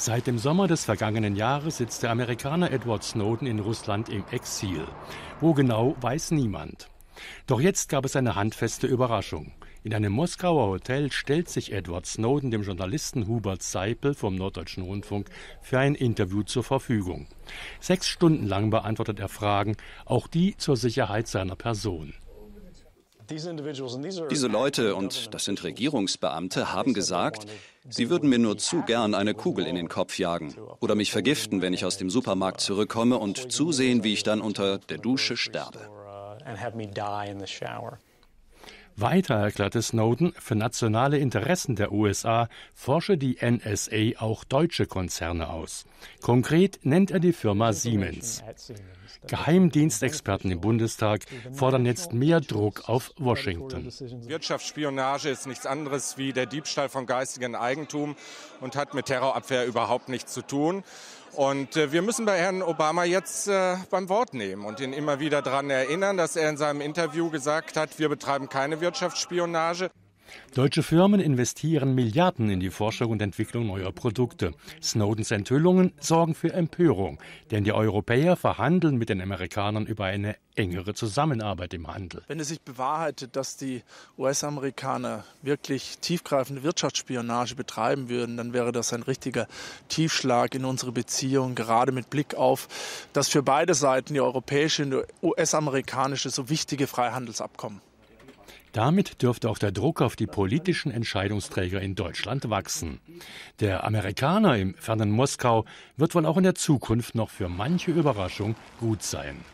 Seit dem Sommer des vergangenen Jahres sitzt der Amerikaner Edward Snowden in Russland im Exil. Wo genau, weiß niemand. Doch jetzt gab es eine handfeste Überraschung. In einem Moskauer Hotel stellt sich Edward Snowden dem Journalisten Hubert Seipel vom Norddeutschen Rundfunk für ein Interview zur Verfügung. Sechs Stunden lang beantwortet er Fragen, auch die zur Sicherheit seiner Person. Diese Leute, und das sind Regierungsbeamte, haben gesagt, sie würden mir nur zu gern eine Kugel in den Kopf jagen oder mich vergiften, wenn ich aus dem Supermarkt uh, zurückkomme und zusehen, wie ich dann uh, unter der Dusche sterbe. Uh, weiter erklärte Snowden, für nationale Interessen der USA forsche die NSA auch deutsche Konzerne aus. Konkret nennt er die Firma Siemens. Geheimdienstexperten im Bundestag fordern jetzt mehr Druck auf Washington. Wirtschaftsspionage ist nichts anderes wie der Diebstahl von geistigem Eigentum und hat mit Terrorabwehr überhaupt nichts zu tun. Und äh, wir müssen bei Herrn Obama jetzt äh, beim Wort nehmen und ihn immer wieder daran erinnern, dass er in seinem Interview gesagt hat, wir betreiben keine Wirtschaftsspionage. Deutsche Firmen investieren Milliarden in die Forschung und Entwicklung neuer Produkte. Snowdens Enthüllungen sorgen für Empörung, denn die Europäer verhandeln mit den Amerikanern über eine engere Zusammenarbeit im Handel. Wenn es sich bewahrheitet, dass die US-Amerikaner wirklich tiefgreifende Wirtschaftsspionage betreiben würden, dann wäre das ein richtiger Tiefschlag in unsere Beziehung, gerade mit Blick auf das für beide Seiten, die europäische und die US-amerikanische, so wichtige Freihandelsabkommen. Damit dürfte auch der Druck auf die politischen Entscheidungsträger in Deutschland wachsen. Der Amerikaner im fernen Moskau wird wohl auch in der Zukunft noch für manche Überraschung gut sein.